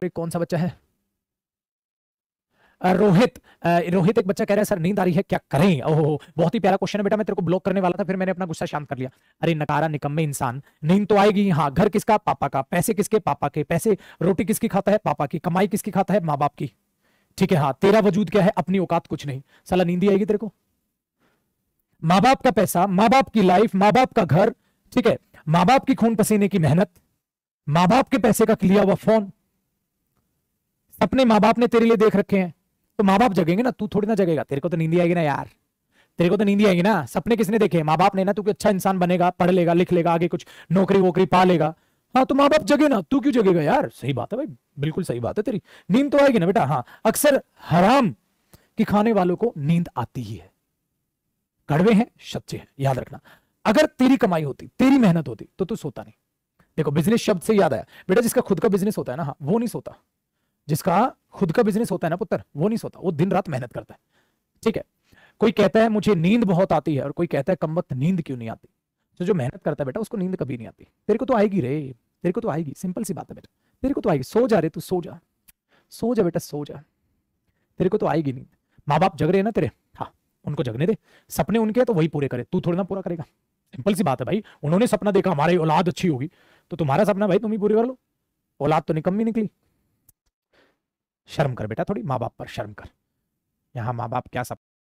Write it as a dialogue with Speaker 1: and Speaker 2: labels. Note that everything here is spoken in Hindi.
Speaker 1: अरे कौन सा बच्चा है रोहित रोहित एक बच्चा कह रहा है सर नींद आ रही है क्या करें ओहो बहुत ही प्यारा क्वेश्चन है बेटा मैं तेरे को ब्लॉक करने वाला था फिर मैंने अपना गुस्सा शांत कर लिया अरे नकारा निकम्मे इंसान नींद तो आएगी हाँ घर किसका पापा का पैसे किसके पापा के पैसे रोटी किसकी खाता है पापा की कमाई किसकी खाता है माँ बाप की ठीक है हाँ तेरा वजूद क्या है अपनी औकात कुछ नहीं सला नींद ही आएगी तेरे को माँ बाप का पैसा माँ बाप की लाइफ माँ बाप का घर ठीक है माँ बाप की खून पसीने की मेहनत माँ बाप के पैसे का लिया हुआ फोन अपने माँ बाप ने तेरे लिए देख रखे हैं तो माँ बाप जगेंगे ना तू थोड़ी ना जगेगा तेरे को तो नींद आएगी ना यार तेरे को तो नींद आएगी ना सपने किसने देखे माँ बाप ने ना तू अच्छा इंसान बनेगा पढ़ लेगा लिख लेगा आगे कुछ नौकरी वोकरी पा लेगा हाँ तो माँ बाप जगे ना तू क्यों जगेगा यार सही बात है भाई बिल्कुल सही बात है तेरी नींद तो आएगी ना बेटा हाँ अक्सर हराम की खाने वालों को नींद आती ही है कड़वे हैं सच्चे हैं याद रखना अगर तेरी कमाई होती तेरी मेहनत होती तो तू सोता नहीं देखो बिजनेस शब्द से याद आया बेटा जिसका खुद का बिजनेस होता है ना हाँ वो नहीं सोता जिसका खुद का बिजनेस होता है ना पुत्र वो नहीं सोता वो दिन रात मेहनत करता है ठीक है कोई कहता है मुझे नींद बहुत आती है और कोई कहता है कम्बत नींद क्यों नहीं आती तो जो मेहनत करता है बेटा उसको नींद कभी नहीं आती तेरे को तो आएगी रे तेरे को तो आएगी सिंपल सी बात है बेटा तेरे को तो आएगी सो जा रे तू सो जा सो जा बेटा सो जा तेरे को तो आएगी नींद माँ बाप जग रहे हैं ना तेरे हाँ उनको जगने दे सपने उनके तो वही पूरे करे तू थोड़ा ना पूरा करेगा सिंपल सी बात है भाई उन्होंने सपना देखा हमारी औलाद अच्छी होगी तो तुम्हारा सपना भाई तुम ही पूरी कर लो औलाद तो निकम भी निकली शर्म कर बेटा थोड़ी माँ बाप पर शर्म कर यहाँ माँ बाप क्या सब